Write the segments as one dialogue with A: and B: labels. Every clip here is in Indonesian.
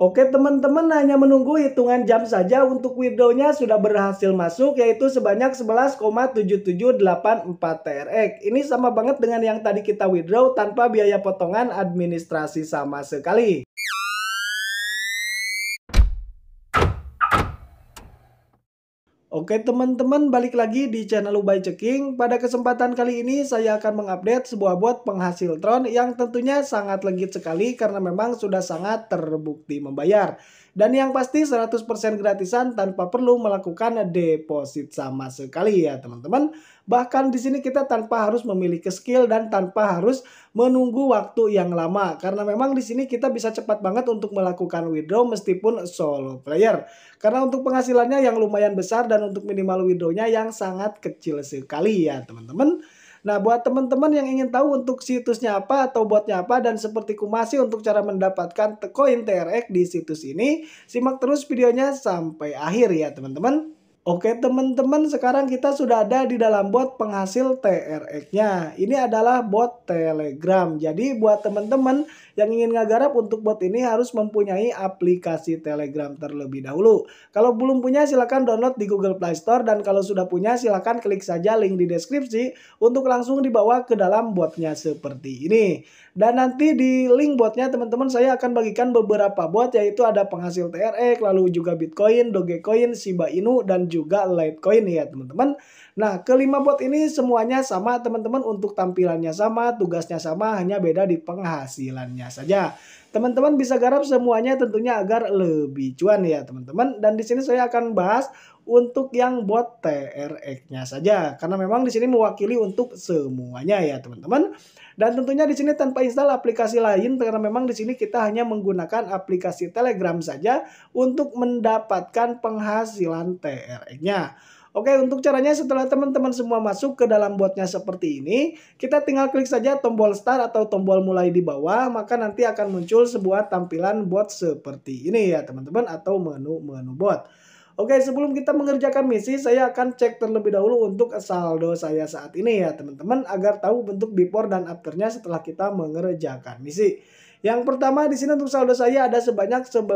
A: Oke teman-teman hanya menunggu hitungan jam saja untuk withdrawnya sudah berhasil masuk yaitu sebanyak 11,7784 TRX. Ini sama banget dengan yang tadi kita withdraw tanpa biaya potongan administrasi sama sekali. Oke teman-teman balik lagi di channel Ubay Ceking. Pada kesempatan kali ini saya akan mengupdate sebuah bot penghasil Tron yang tentunya sangat legit sekali karena memang sudah sangat terbukti membayar. Dan yang pasti 100% gratisan tanpa perlu melakukan deposit sama sekali ya teman-teman. Bahkan di sini kita tanpa harus memiliki skill dan tanpa harus menunggu waktu yang lama karena memang di sini kita bisa cepat banget untuk melakukan withdraw meskipun solo player. Karena untuk penghasilannya yang lumayan besar dan untuk minimal withdrawnya yang sangat kecil sekali ya teman-teman. Nah, buat teman-teman yang ingin tahu untuk situsnya apa atau buatnya apa dan seperti kumasi untuk cara mendapatkan koin TRX di situs ini, simak terus videonya sampai akhir ya teman-teman. Oke teman-teman sekarang kita sudah ada di dalam bot penghasil TRX-nya. Ini adalah bot Telegram. Jadi buat teman-teman yang ingin ngegarap untuk bot ini harus mempunyai aplikasi Telegram terlebih dahulu. Kalau belum punya silahkan download di Google Play Store dan kalau sudah punya silahkan klik saja link di deskripsi untuk langsung dibawa ke dalam botnya seperti ini. Dan nanti di link botnya teman-teman saya akan bagikan beberapa bot yaitu ada penghasil TRX, lalu juga Bitcoin, Dogecoin, Shiba Inu, dan juga juga Litecoin ya teman-teman. Nah, kelima bot ini semuanya sama teman-teman untuk tampilannya sama, tugasnya sama, hanya beda di penghasilannya saja. Teman-teman bisa garap semuanya tentunya agar lebih cuan ya teman-teman. Dan di sini saya akan bahas untuk yang buat TRX-nya saja karena memang di sini mewakili untuk semuanya ya teman-teman. Dan tentunya di sini tanpa install aplikasi lain karena memang di sini kita hanya menggunakan aplikasi Telegram saja untuk mendapatkan penghasilan TRX-nya. Oke, untuk caranya setelah teman-teman semua masuk ke dalam botnya seperti ini, kita tinggal klik saja tombol start atau tombol mulai di bawah, maka nanti akan muncul sebuah tampilan bot seperti ini ya teman-teman atau menu-menu bot. Oke, sebelum kita mengerjakan misi, saya akan cek terlebih dahulu untuk saldo saya saat ini ya teman-teman agar tahu bentuk before dan afternya setelah kita mengerjakan misi. Yang pertama di sini untuk saldo saya ada sebanyak 11,5337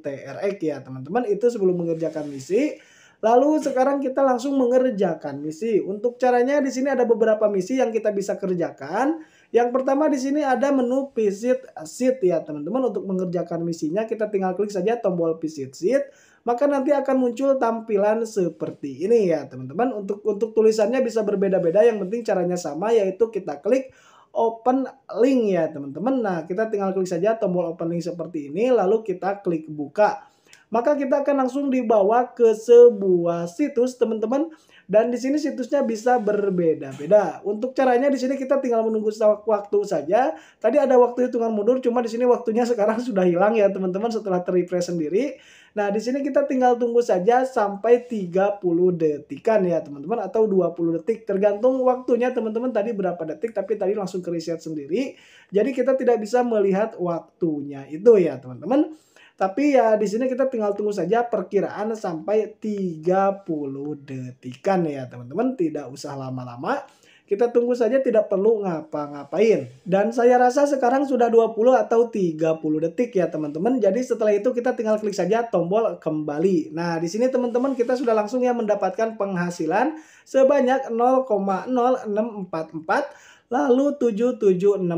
A: TRX ya teman-teman. Itu sebelum mengerjakan misi. Lalu sekarang kita langsung mengerjakan misi. Untuk caranya di sini ada beberapa misi yang kita bisa kerjakan. Yang pertama di sini ada menu visit sit ya teman-teman. Untuk mengerjakan misinya kita tinggal klik saja tombol visit sit Maka nanti akan muncul tampilan seperti ini ya teman-teman. Untuk untuk tulisannya bisa berbeda-beda. Yang penting caranya sama yaitu kita klik open link ya teman-teman. Nah kita tinggal klik saja tombol open link seperti ini. Lalu kita klik buka maka kita akan langsung dibawa ke sebuah situs teman-teman dan di sini situsnya bisa berbeda-beda. Untuk caranya di sini kita tinggal menunggu waktu saja. Tadi ada waktu hitungan mundur, cuma di sini waktunya sekarang sudah hilang ya teman-teman setelah terrefresh sendiri. Nah, di sini kita tinggal tunggu saja sampai 30 detikan ya teman-teman atau 20 detik tergantung waktunya teman-teman tadi berapa detik tapi tadi langsung ke reset sendiri. Jadi kita tidak bisa melihat waktunya itu ya teman-teman. Tapi ya di sini kita tinggal tunggu saja perkiraan sampai 30 detikan ya teman-teman. Tidak usah lama-lama. Kita tunggu saja tidak perlu ngapa-ngapain. Dan saya rasa sekarang sudah 20 atau 30 detik ya teman-teman. Jadi setelah itu kita tinggal klik saja tombol kembali. Nah di sini teman-teman kita sudah langsung ya mendapatkan penghasilan sebanyak 0,0644 lalu 7769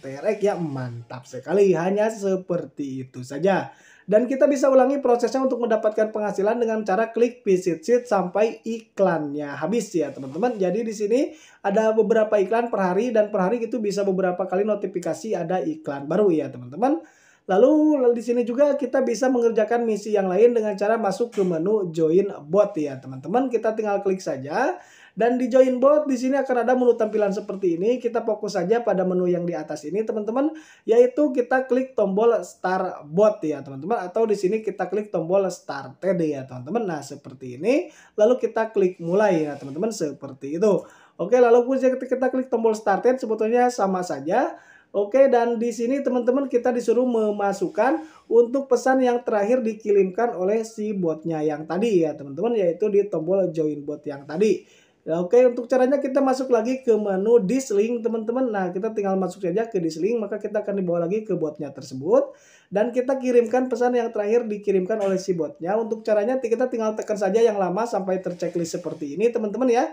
A: trx e ya mantap sekali hanya seperti itu saja dan kita bisa ulangi prosesnya untuk mendapatkan penghasilan dengan cara klik visit sheet sampai iklannya habis ya teman-teman jadi di sini ada beberapa iklan per hari dan per hari itu bisa beberapa kali notifikasi ada iklan baru ya teman-teman Lalu di sini juga kita bisa mengerjakan misi yang lain dengan cara masuk ke menu join bot ya teman-teman. Kita tinggal klik saja dan di join board di sini akan ada menu tampilan seperti ini. Kita fokus saja pada menu yang di atas ini teman-teman, yaitu kita klik tombol start bot ya teman-teman atau di sini kita klik tombol start TD ya teman-teman. Nah, seperti ini. Lalu kita klik mulai ya teman-teman seperti itu. Oke, lalu ketika kita klik tombol start started sebetulnya sama saja. Oke, dan di sini teman-teman kita disuruh memasukkan untuk pesan yang terakhir dikirimkan oleh si botnya yang tadi ya teman-teman, yaitu di tombol join bot yang tadi. Ya, oke, untuk caranya kita masuk lagi ke menu dislink, teman-teman. Nah, kita tinggal masuk saja ke dislink, maka kita akan dibawa lagi ke botnya tersebut. Dan kita kirimkan pesan yang terakhir dikirimkan oleh si botnya. Untuk caranya kita tinggal tekan saja yang lama sampai terchecklist seperti ini, teman-teman ya.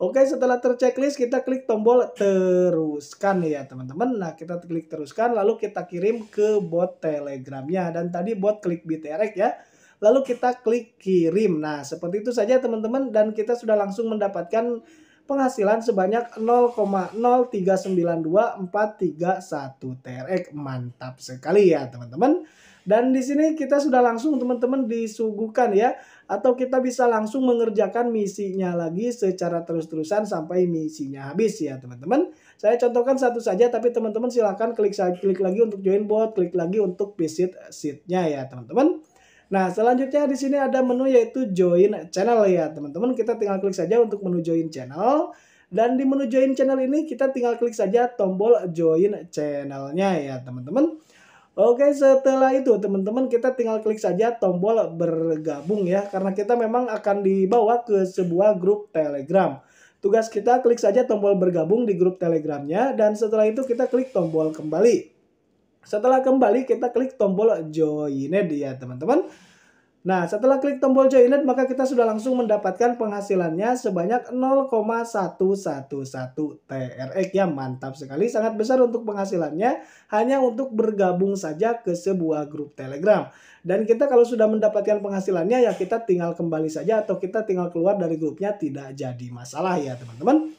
A: Oke, setelah terchecklist kita klik tombol teruskan ya, teman-teman. Nah, kita klik teruskan, lalu kita kirim ke bot telegramnya. Dan tadi bot klik BTRX ya lalu kita klik kirim. Nah, seperti itu saja teman-teman dan kita sudah langsung mendapatkan penghasilan sebanyak 0,0392431 TRX. Mantap sekali ya, teman-teman. Dan di sini kita sudah langsung teman-teman disuguhkan ya atau kita bisa langsung mengerjakan misinya lagi secara terus-terusan sampai misinya habis ya teman-teman. Saya contohkan satu saja tapi teman-teman silahkan klik klik lagi untuk join bot, klik lagi untuk visit seatnya ya teman-teman. Nah, selanjutnya di sini ada menu yaitu join channel ya, teman-teman. Kita tinggal klik saja untuk menu join channel. Dan di menu join channel ini kita tinggal klik saja tombol join channelnya ya teman-teman. Oke setelah itu teman-teman kita tinggal klik saja tombol bergabung ya. Karena kita memang akan dibawa ke sebuah grup telegram. Tugas kita klik saja tombol bergabung di grup telegramnya. Dan setelah itu kita klik tombol kembali. Setelah kembali kita klik tombol join it ya teman-teman. Nah setelah klik tombol join it maka kita sudah langsung mendapatkan penghasilannya sebanyak 0,111 TRX ya mantap sekali sangat besar untuk penghasilannya hanya untuk bergabung saja ke sebuah grup telegram. Dan kita kalau sudah mendapatkan penghasilannya ya kita tinggal kembali saja atau kita tinggal keluar dari grupnya tidak jadi masalah ya teman-teman.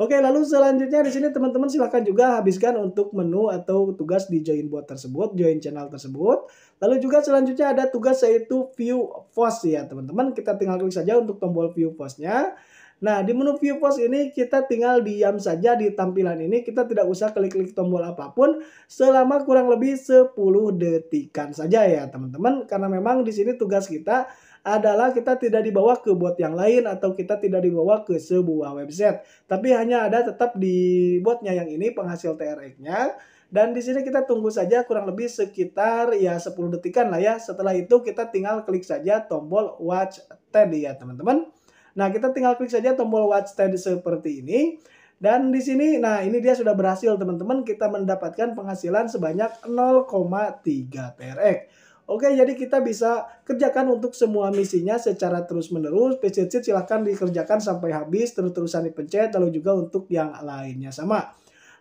A: Oke, lalu selanjutnya di sini teman-teman silahkan juga habiskan untuk menu atau tugas di join bot tersebut, join channel tersebut. Lalu juga selanjutnya ada tugas yaitu view post ya teman-teman. Kita tinggal klik saja untuk tombol view postnya. Nah, di menu view post ini kita tinggal diam saja di tampilan ini. Kita tidak usah klik-klik tombol apapun selama kurang lebih 10 detikan saja ya teman-teman. Karena memang di sini tugas kita adalah kita tidak dibawa ke bot yang lain atau kita tidak dibawa ke sebuah website. Tapi hanya ada tetap di botnya yang ini penghasil TRX-nya. Dan di sini kita tunggu saja kurang lebih sekitar ya 10 detikan lah ya. Setelah itu kita tinggal klik saja tombol watch tadi ya teman-teman. Nah kita tinggal klik saja tombol watch tadi seperti ini. Dan di sini, nah ini dia sudah berhasil teman-teman kita mendapatkan penghasilan sebanyak 0,3 TRX. Oke, jadi kita bisa kerjakan untuk semua misinya secara terus-menerus. PCC silahkan dikerjakan sampai habis, terus-terusan dipencet, lalu juga untuk yang lainnya sama.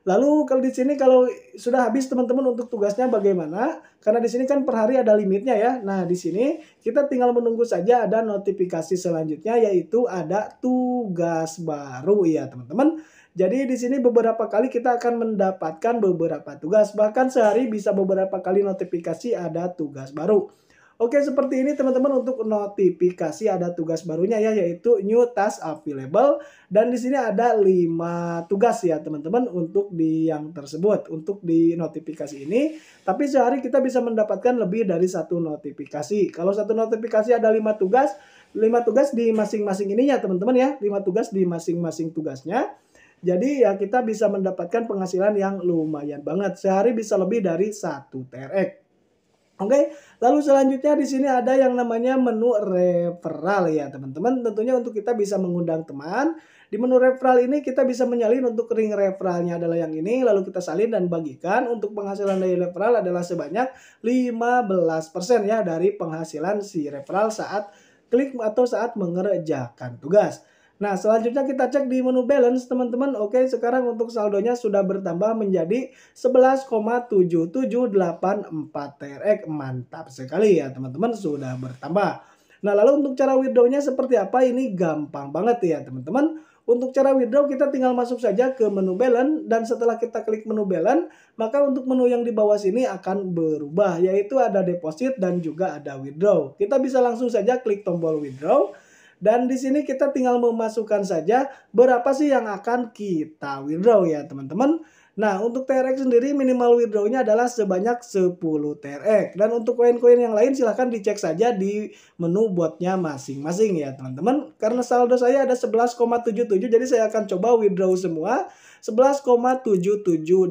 A: Lalu kalau di sini kalau sudah habis teman-teman untuk tugasnya bagaimana? Karena di sini kan per hari ada limitnya ya. Nah, di sini kita tinggal menunggu saja ada notifikasi selanjutnya yaitu ada tugas baru ya, teman-teman. Jadi di sini beberapa kali kita akan mendapatkan beberapa tugas, bahkan sehari bisa beberapa kali notifikasi ada tugas baru. Oke, seperti ini teman-teman untuk notifikasi ada tugas barunya ya yaitu new task available dan di sini ada 5 tugas ya teman-teman untuk di yang tersebut untuk di notifikasi ini. Tapi sehari kita bisa mendapatkan lebih dari satu notifikasi. Kalau satu notifikasi ada 5 tugas, 5 tugas di masing-masing ininya teman-teman ya, 5 tugas di masing-masing tugasnya. Jadi ya kita bisa mendapatkan penghasilan yang lumayan banget. Sehari bisa lebih dari satu TRX. Oke, lalu selanjutnya di sini ada yang namanya menu referral ya teman-teman. Tentunya untuk kita bisa mengundang teman. Di menu referral ini kita bisa menyalin untuk ring referralnya adalah yang ini. Lalu kita salin dan bagikan. Untuk penghasilan dari referral adalah sebanyak 15% ya dari penghasilan si referral saat klik atau saat mengerjakan tugas. Nah, selanjutnya kita cek di menu balance, teman-teman. Oke, sekarang untuk saldonya sudah bertambah menjadi 11,7784 TRX. Mantap sekali ya, teman-teman. Sudah bertambah. Nah, lalu untuk cara withdraw-nya seperti apa? Ini gampang banget ya, teman-teman. Untuk cara withdraw kita tinggal masuk saja ke menu balance dan setelah kita klik menu balance maka untuk menu yang di bawah sini akan berubah yaitu ada deposit dan juga ada withdraw. Kita bisa langsung saja klik tombol withdraw dan di sini kita tinggal memasukkan saja berapa sih yang akan kita withdraw ya teman-teman. Nah, untuk TRX sendiri minimal withdrawnya adalah sebanyak 10 TRX. Dan untuk koin-koin yang lain silahkan dicek saja di menu botnya masing-masing ya teman-teman. Karena saldo saya ada 11,77 jadi saya akan coba withdraw semua 11,7784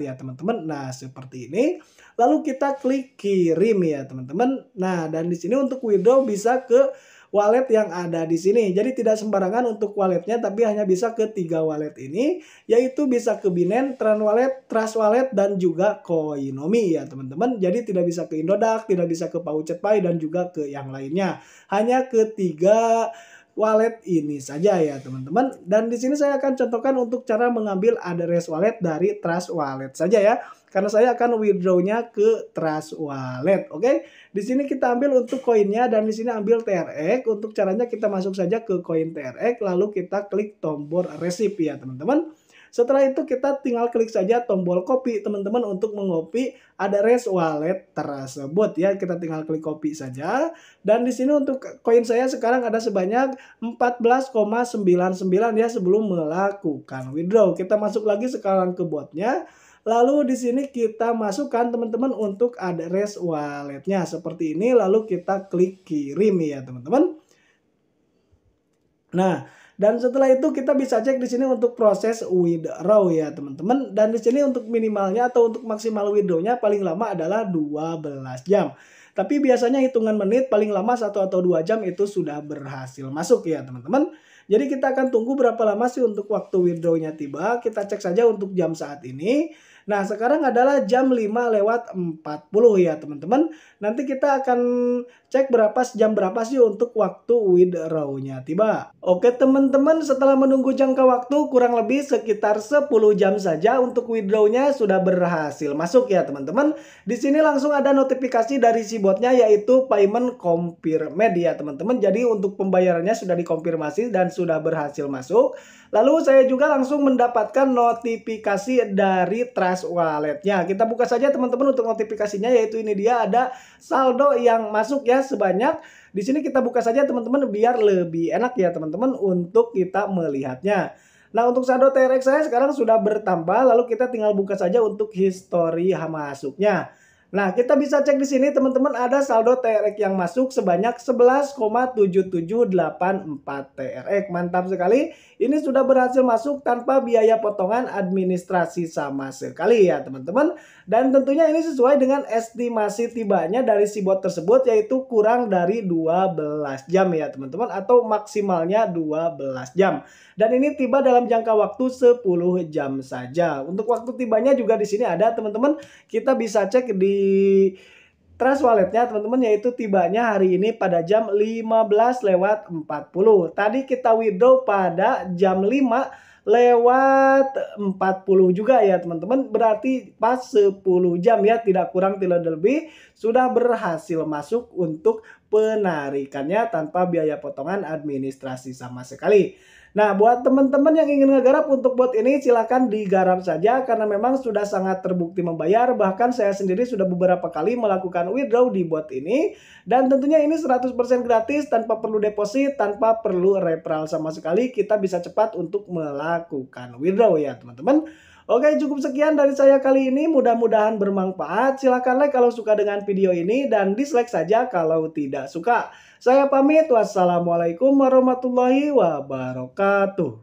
A: ya teman-teman. Nah, seperti ini. Lalu kita klik kirim ya teman-teman. Nah, dan di sini untuk withdraw bisa ke wallet yang ada di sini. Jadi tidak sembarangan untuk walletnya tapi hanya bisa ke tiga wallet ini yaitu bisa ke Binance, Tran Wallet, Trust Wallet dan juga Coinomi ya teman-teman. Jadi tidak bisa ke Indodax, tidak bisa ke Pay, dan juga ke yang lainnya. Hanya ke tiga wallet ini saja ya teman-teman. Dan di sini saya akan contohkan untuk cara mengambil address wallet dari Trust Wallet saja ya karena saya akan withdrawnya ke Trust Wallet. Oke, okay? di sini kita ambil untuk koinnya dan di sini ambil TRX. Untuk caranya kita masuk saja ke koin TRX, lalu kita klik tombol receipt ya teman-teman. Setelah itu kita tinggal klik saja tombol copy teman-teman untuk mengopi ada res wallet tersebut ya. Kita tinggal klik copy saja. Dan di sini untuk koin saya sekarang ada sebanyak 14,99 ya sebelum melakukan withdraw. Kita masuk lagi sekarang ke botnya. Lalu di sini kita masukkan teman-teman untuk address walletnya seperti ini. Lalu kita klik kirim ya teman-teman. Nah, dan setelah itu kita bisa cek di sini untuk proses withdraw ya teman-teman. Dan di sini untuk minimalnya atau untuk maksimal withdrawnya paling lama adalah 12 jam. Tapi biasanya hitungan menit paling lama satu atau dua jam itu sudah berhasil masuk ya teman-teman. Jadi kita akan tunggu berapa lama sih untuk waktu withdrawnya tiba. Kita cek saja untuk jam saat ini. Nah, sekarang adalah jam 5 lewat 40 ya, teman-teman. Nanti kita akan cek berapa jam berapa sih untuk waktu withdrawnya tiba. Oke, teman-teman, setelah menunggu jangka waktu kurang lebih sekitar 10 jam saja untuk withdrawnya sudah berhasil masuk ya, teman-teman. Di sini langsung ada notifikasi dari si botnya yaitu payment confirmed ya, teman-teman. Jadi untuk pembayarannya sudah dikonfirmasi dan sudah berhasil masuk. Lalu saya juga langsung mendapatkan notifikasi dari Trust Wallet. Walletnya. Kita buka saja teman-teman untuk notifikasinya yaitu ini dia ada saldo yang masuk ya sebanyak di sini kita buka saja teman-teman biar lebih enak ya teman-teman untuk kita melihatnya. Nah untuk saldo TRX saya sekarang sudah bertambah lalu kita tinggal buka saja untuk histori masuknya. Nah, kita bisa cek di sini teman-teman ada saldo TRX yang masuk sebanyak 11,7784 TRX. Mantap sekali. Ini sudah berhasil masuk tanpa biaya potongan administrasi sama sekali ya teman-teman. Dan tentunya ini sesuai dengan estimasi tibanya dari si bot tersebut yaitu kurang dari 12 jam ya teman-teman atau maksimalnya 12 jam. Dan ini tiba dalam jangka waktu 10 jam saja. Untuk waktu tibanya juga di sini ada teman-teman. Kita bisa cek di Trust walletnya teman-teman yaitu tibanya hari ini pada jam 15 lewat 40. Tadi kita withdraw pada jam 5 lewat 40 juga ya teman-teman. Berarti pas 10 jam ya tidak kurang tidak lebih sudah berhasil masuk untuk penarikannya tanpa biaya potongan administrasi sama sekali. Nah, buat teman-teman yang ingin ngegarap untuk bot ini silahkan digarap saja karena memang sudah sangat terbukti membayar. Bahkan saya sendiri sudah beberapa kali melakukan withdraw di bot ini dan tentunya ini 100% gratis tanpa perlu deposit, tanpa perlu referral sama sekali. Kita bisa cepat untuk melakukan withdraw ya, teman-teman. Oke, cukup sekian dari saya kali ini. Mudah-mudahan bermanfaat. Silahkan like kalau suka dengan video ini dan dislike saja kalau tidak suka. Saya pamit. Wassalamualaikum warahmatullahi wabarakatuh.